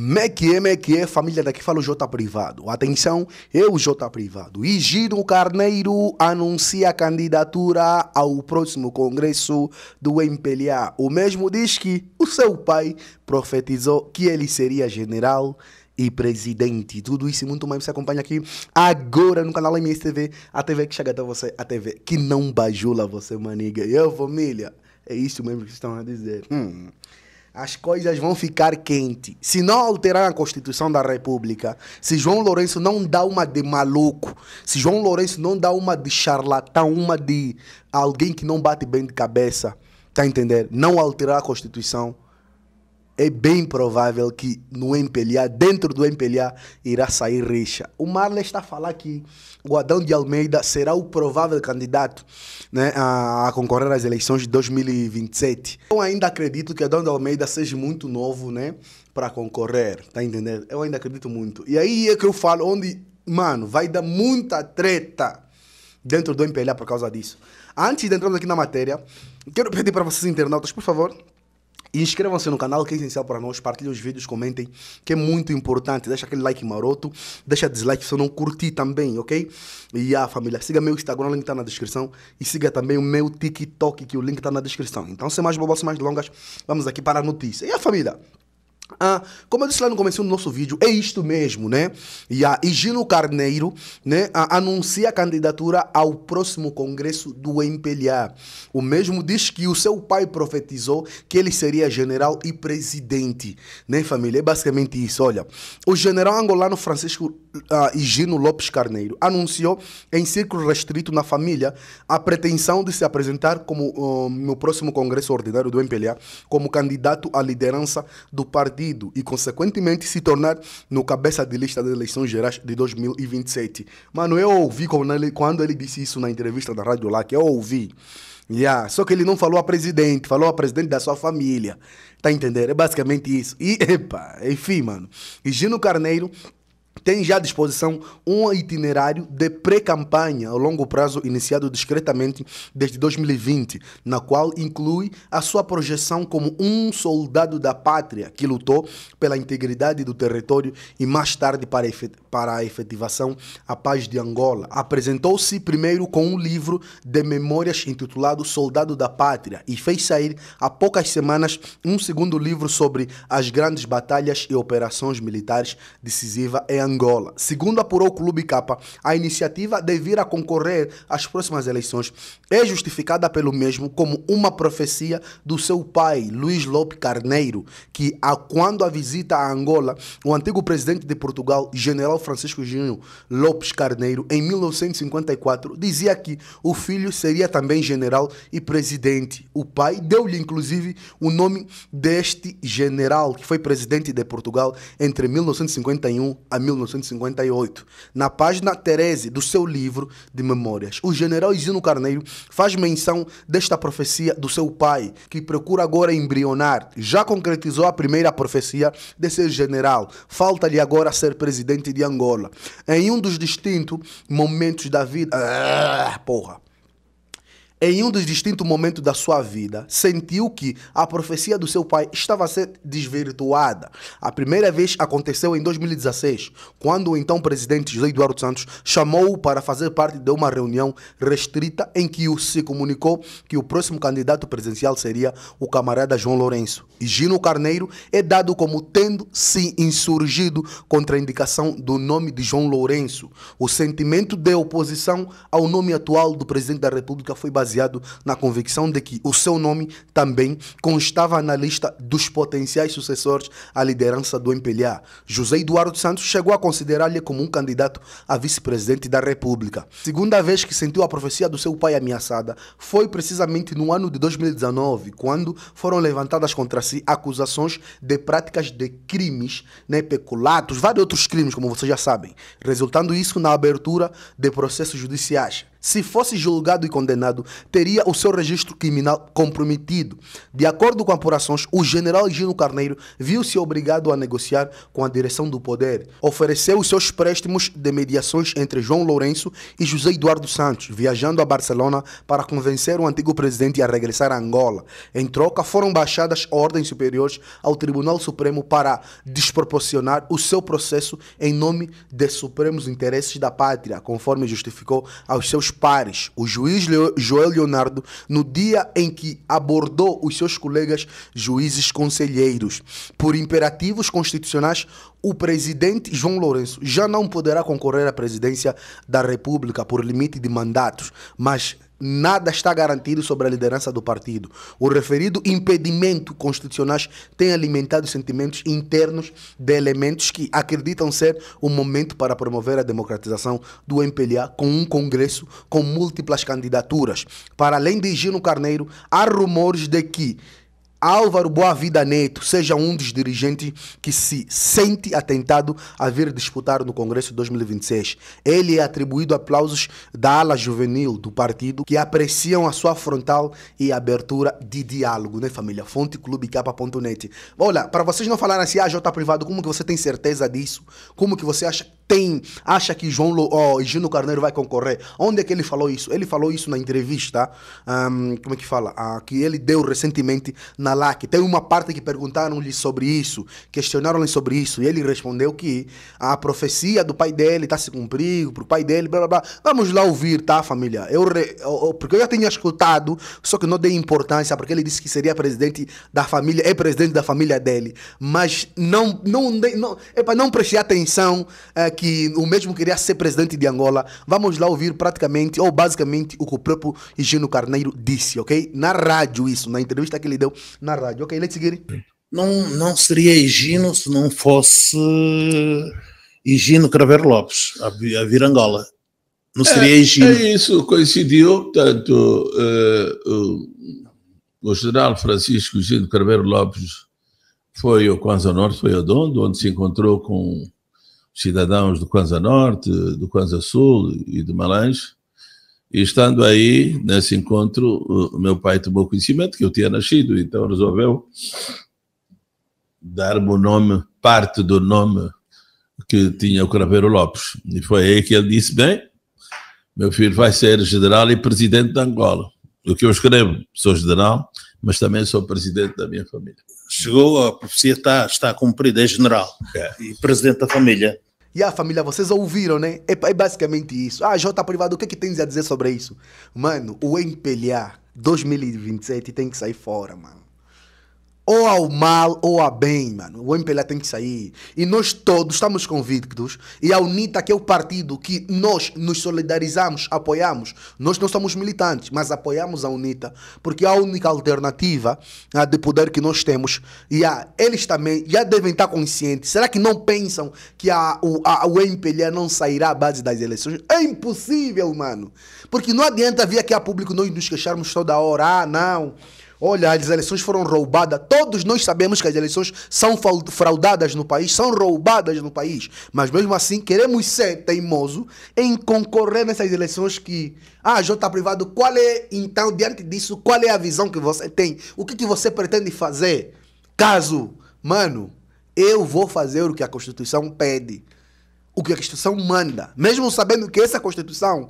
Meque é, família daqui fala o J Privado. Atenção, eu o J Privado. E Carneiro anuncia candidatura ao próximo congresso do MPLA. O mesmo diz que o seu pai profetizou que ele seria general e presidente. Tudo isso e muito mais você acompanha aqui agora no canal MSTV, a TV que chega até você, a TV que não bajula você, maniga. E eu, família, é isso mesmo que estão a dizer. Hum as coisas vão ficar quentes. Se não alterar a Constituição da República, se João Lourenço não dá uma de maluco, se João Lourenço não dá uma de charlatão, uma de alguém que não bate bem de cabeça, tá entendendo? Não alterar a Constituição, é bem provável que no MPLA, dentro do MPLA, irá sair rixa. O Marley está a falar que o Adão de Almeida será o provável candidato né, a, a, concorrer às eleições de 2027. Eu ainda acredito que Adão de Almeida seja muito novo né, para concorrer, tá entendendo? Eu ainda acredito muito. E aí é que eu falo, onde, mano, vai dar muita treta dentro do MPLA por causa disso. Antes de entrarmos aqui na matéria, quero pedir para vocês internautas, por favor, Inscrevam-se no canal que é essencial para nós. Partilhem os vídeos, comentem, que é muito importante. Deixa aquele like maroto, deixa dislike se eu não curtir também, ok? E a ah, família, siga meu Instagram, o link está na descrição. E siga também o meu TikTok, que o link está na descrição. Então, sem mais bobas, sem mais longas, vamos aqui para a notícia. E a família? Ah, como eu disse lá no começo do nosso vídeo, é isto mesmo, né? E a Higino Carneiro né, a, anuncia a candidatura ao próximo congresso do MPLA. O mesmo diz que o seu pai profetizou que ele seria general e presidente, né, família? É basicamente isso. Olha, o general angolano Francisco uh, Lopes Carneiro anunciou em círculo restrito na família a pretensão de se apresentar como uh, no próximo congresso ordinário do MPLA como candidato à liderança do partido partido e, consequentemente, se tornar no cabeça de lista das eleições gerais de 2027. Mano, eu ouvi quando ele, quando ele disse isso na entrevista da Rádio Lá, que eu ouvi. Yeah. Só que ele não falou a presidente, falou a presidente da sua família. Tá entendendo? É basicamente isso. E, epa, enfim, mano. E Gino Carneiro tem já à disposição um itinerário de pré-campanha a longo prazo iniciado discretamente desde 2020, na qual inclui a sua projeção como um soldado da pátria que lutou pela integridade do território e mais tarde para, efet para a efetivação a paz de Angola. Apresentou-se primeiro com um livro de memórias intitulado Soldado da Pátria e fez sair há poucas semanas um segundo livro sobre as grandes batalhas e operações militares decisivas em Angola. Segundo apurou o Clube Capa, a iniciativa de vir a concorrer às próximas eleições é justificada pelo mesmo como uma profecia do seu pai, Luiz Lopes Carneiro, que, a quando a visita a Angola, o antigo presidente de Portugal, general Francisco Júnior Lopes Carneiro, em 1954, dizia que o filho seria também general e presidente. O pai deu-lhe, inclusive, o nome deste general, que foi presidente de Portugal entre 1951 a 1958, na página 13 do seu livro de memórias, o general Isino Carneiro faz menção desta profecia do seu pai, que procura agora embrionar. Já concretizou a primeira profecia de ser general. Falta-lhe agora ser presidente de Angola. Em um dos distintos momentos da vida. Ah, porra em um dos distintos momentos da sua vida, sentiu que a profecia do seu pai estava a ser desvirtuada. A primeira vez aconteceu em 2016, quando o então presidente José Eduardo Santos chamou-o para fazer parte de uma reunião restrita em que o se comunicou que o próximo candidato presidencial seria o camarada João Lourenço. E Gino Carneiro é dado como tendo se insurgido contra a indicação do nome de João Lourenço. O sentimento de oposição ao nome atual do presidente da República foi baseado baseado na convicção de que o seu nome também constava na lista dos potenciais sucessores à liderança do MPLA. José Eduardo Santos chegou a considerá-lo como um candidato a vice-presidente da República. Segunda vez que sentiu a profecia do seu pai ameaçada foi precisamente no ano de 2019, quando foram levantadas contra si acusações de práticas de crimes, né, peculatos, vários outros crimes, como vocês já sabem, resultando isso na abertura de processos judiciais se fosse julgado e condenado, teria o seu registro criminal comprometido. De acordo com apurações, o general Gino Carneiro viu-se obrigado a negociar com a direção do poder. Ofereceu os seus préstimos de mediações entre João Lourenço e José Eduardo Santos, viajando a Barcelona para convencer o antigo presidente a regressar a Angola. Em troca, foram baixadas ordens superiores ao Tribunal Supremo para desproporcionar o seu processo em nome de supremos interesses da pátria, conforme justificou aos seus pares, o juiz Joel Leonardo, no dia em que abordou os seus colegas juízes conselheiros. Por imperativos constitucionais, o presidente João Lourenço já não poderá concorrer à presidência da República por limite de mandatos, mas nada está garantido sobre a liderança do partido. O referido impedimento constitucionais tem alimentado sentimentos internos de elementos que acreditam ser o momento para promover a democratização do MPLA com um congresso com múltiplas candidaturas. Para além de Gino Carneiro, há rumores de que Álvaro Boavida Neto seja um dos dirigentes que se sente atentado a vir disputar no Congresso de 2026. Ele é atribuído aplausos da ala juvenil do partido que apreciam a sua frontal e abertura de diálogo, né família? Fonte Clube Capa.net. Olha, para vocês não falarem assim, ah, J privado, como que você tem certeza disso? Como que você acha tem acha que João oh, Gino Carneiro vai concorrer. Onde é que ele falou isso? Ele falou isso na entrevista, um, como é que fala? Ah, que ele deu recentemente na LAC. Tem uma parte que perguntaram-lhe sobre isso, questionaram-lhe sobre isso, e ele respondeu que a profecia do pai dele está se cumprindo, pro pai dele, blá blá blá. Vamos lá ouvir, tá, família? Eu, re, eu porque eu já tinha escutado, só que não dei importância, porque ele disse que seria presidente da família, é presidente da família dele. Mas não, não, não, não é para não prestar atenção. É, que o mesmo queria ser presidente de Angola. Vamos lá ouvir praticamente, ou basicamente, o que o próprio Higino Carneiro disse, ok? Na rádio, isso, na entrevista que ele deu na rádio. Ok, let's seguir. Não, não seria Higino se não fosse Higino Craveiro Lopes a, a vir Angola. Não seria é, Higino. É isso, coincidiu, tanto uh, o, o general Francisco Higino Craveiro Lopes foi ao Quanza Norte, foi a Dondo, onde se encontrou com cidadãos do Kwanza Norte, do Kwanza Sul e do Malange. E estando aí, nesse encontro, o meu pai tomou conhecimento que eu tinha nascido, então resolveu dar-me o nome, parte do nome que tinha o Craveiro Lopes. E foi aí que ele disse: Bem, meu filho vai ser general e presidente de Angola. O que eu escrevo, sou general, mas também sou presidente da minha família chegou, a profecia está, está cumprida, é general e presidente da família. E a família, vocês ouviram, né? É, é basicamente isso. Ah, J Privado, o que é que tens a dizer sobre isso? Mano, o empelhar 2027 tem que sair fora, mano ou ao mal ou a bem, mano. O MPLA tem que sair. E nós todos estamos convictos. E a UNITA, que é o partido que nós nos solidarizamos, apoiamos. Nós não somos militantes, mas apoiamos a UNITA. Porque é a única alternativa a de poder que nós temos. E a eles também já devem estar conscientes. Será que não pensam que a, o, a, o MPLA não sairá à base das eleições? É impossível, mano. Porque não adianta vir aqui a público nós nos queixarmos toda hora. Ah, não Olha, as eleições foram roubadas. Todos nós sabemos que as eleições são fraudadas no país, são roubadas no país. Mas mesmo assim, queremos ser teimoso em concorrer nessas eleições que. Ah, Jota tá privado, qual é, então, diante disso, qual é a visão que você tem? O que, que você pretende fazer? Caso, mano, eu vou fazer o que a Constituição pede, o que a Constituição manda, mesmo sabendo que essa Constituição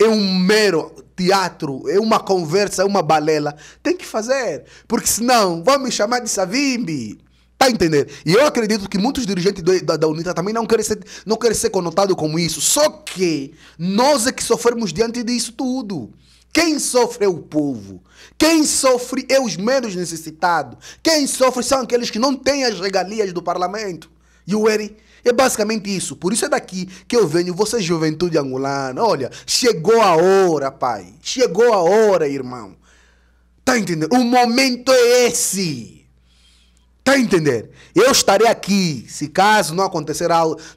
é um mero teatro, é uma conversa, é uma balela. Tem que fazer, porque senão vão me chamar de Savimbi. Tá a entender? E eu acredito que muitos dirigentes do, da, da UNITA também não querem, ser, não querem ser conotados como isso. Só que nós é que sofremos diante disso tudo. Quem sofre é o povo. Quem sofre é os menos necessitados. Quem sofre são aqueles que não têm as regalias do parlamento. E o Eri é basicamente isso. Por isso é daqui que eu venho, você juventude angolana. Olha, chegou a hora, pai. Chegou a hora, irmão. Tá entendendo? O momento é esse. Tá entendendo? Eu estarei aqui, se caso não acontecer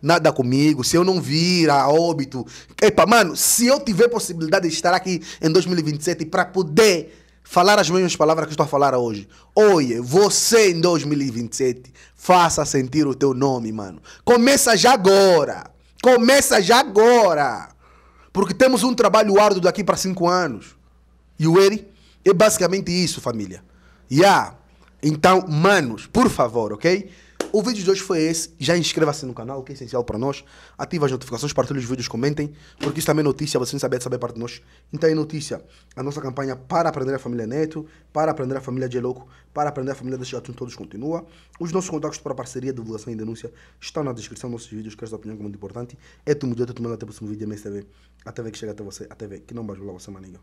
nada comigo, se eu não vir a óbito. Epa, mano, se eu tiver possibilidade de estar aqui em 2027 para poder falar as mesmas palavras que estou a falar hoje. Oi, você em 2027, faça sentir o teu nome, mano. Começa já agora. Começa já agora. Porque temos um trabalho árduo daqui para cinco anos. E o Eri é basicamente isso, família. Yeah. Então, manos, por favor, ok? O vídeo de hoje foi esse. Já inscreva-se no canal, que é essencial para nós. Ative as notificações, partilhe os vídeos, comentem, porque isso também é notícia, você não sabia é de saber parte de nós. Então é notícia. A nossa campanha para aprender a família Neto, para aprender a família de Louco, para aprender a família deste Gatun, todos continua. Os nossos contatos para parceria, divulgação e denúncia estão na descrição dos nossos vídeos, que é sua opinião é muito importante. É tudo mudou, tu manda até o próximo vídeo, é MSTV. Até ver que chega até você, Até ver que não vai julgar você, maninho.